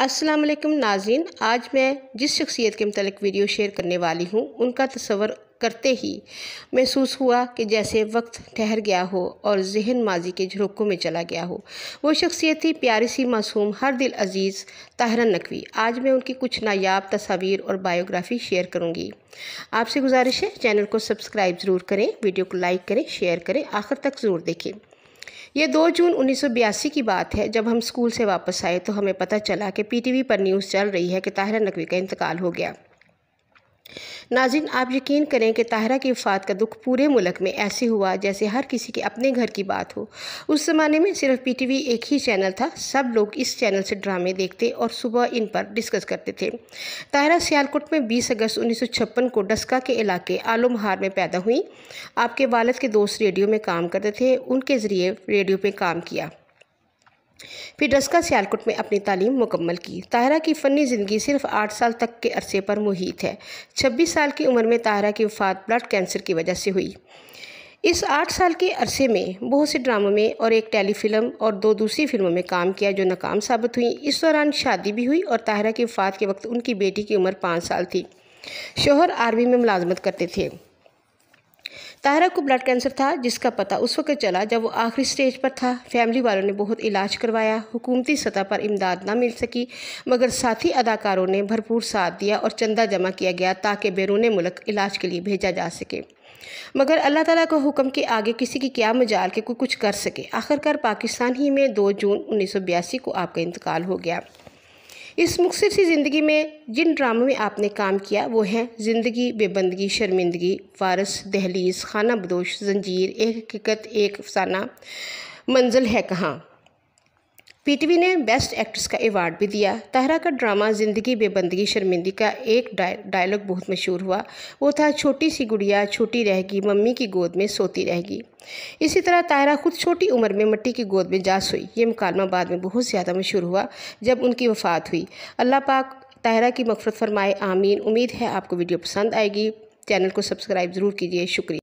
अस्सलाम वालेकुम नाजीन आज मैं जिस शख्सियत के मतलब वीडियो शेयर करने वाली हूँ उनका तस्वर करते ही महसूस हुआ कि जैसे वक्त ठहर गया हो और जहन माजी के झरोकों में चला गया हो वो शख्सियत थी प्यारी सी मासूम हर दिल अजीज़ ताहरा नकवी आज मैं उनकी कुछ नायाब तस्वीर और बायोग्राफ़ी शेयर करूँगी आपसे गुजारिश है चैनल को सब्सक्राइब ज़रूर करें वीडियो को लाइक करें शेयर करें आखिर तक ज़रूर देखें ये 2 जून उन्नीस की बात है जब हम स्कूल से वापस आए तो हमें पता चला कि पीटीवी पर न्यूज़ चल रही है कि ताहिरा नकवी का इंतकाल हो गया नाजिन आप यकीन करें कि ताहरा की वफात का दुख पूरे मुल्क में ऐसे हुआ जैसे हर किसी के अपने घर की बात हो उस ज़माने में सिर्फ पी टी वी एक ही चैनल था सब लोग इस चैनल से ड्रामे देखते और सुबह इन पर डिस्कस करते थे ताहरा सियालकोट में बीस अगस्त उन्नीस को डस्का के इलाके आलोमहार में पैदा हुई आपके वालद के दोस्त रेडियो में काम करते थे उनके ज़रिए रेडियो पर काम किया फिर डस्का सियालकोट में अपनी तालीम मुकम्मल की ताहरा की फ़नी ज़िंदगी सिर्फ आठ साल तक के अरसे पर मुहित है छब्बीस साल की उम्र में ताहरा की वफात ब्लड कैंसर की वजह से हुई इस आठ साल के अरसे में बहुत से ड्रामों में और एक टेलीफिल्म और दो दूसरी फिल्मों में काम किया जो नाकाम साबित हुई इस दौरान शादी भी हुई और ताहरा की वफात के वक्त उनकी बेटी की उम्र पाँच साल थी शोहर आर्मी में मुलाजमत करते थे ताहरा को ब्लड कैंसर था जिसका पता उस वक्त चला जब वो आखिरी स्टेज पर था फैमिली वालों ने बहुत इलाज करवाया हुकूमती सतह पर इमदाद ना मिल सकी मगर साथी अदाकारों ने भरपूर साथ दिया और चंदा जमा किया गया ताकि बैरून मुल्क इलाज के लिए भेजा जा सके मगर अल्लाह ताला को हुक्म के आगे किसी की क्या मजाल के कोई कुछ कर सके आखिरकार पाकिस्तान ही में दो जून उन्नीस को आपका इंतकाल हो गया इस मुख्तर सी ज़िंदगी में जिन ड्रामों में आपने काम किया वो हैं ज़िंदगी बेबंदगी शर्मिंदगी वारस दहलीज खाना बदोश जंजीर एक हकीकत एक अफसाना मंजिल है कहाँ पीटीवी ने बेस्ट एक्ट्रेस का अवार्ड भी दिया तहरा का ड्रामा ज़िंदगी बेबंदगी शर्मिंदी का एक डायलॉग बहुत मशहूर हुआ वो था छोटी सी गुड़िया छोटी रहेगी मम्मी की गोद में सोती रहेगी इसी तरह ताहरा खुद छोटी उम्र में मट्टी की गोद में जा सोई ये मुकालमा बाद में बहुत ज़्यादा मशहूर हुआ जब उनकी वफ़ात हुई अल्लाह पाक ताहरा की मफरत फरमाए आमीन उम्मीद है आपको वीडियो पसंद आएगी चैनल को सब्सक्राइब ज़रूर कीजिए शुक्रिया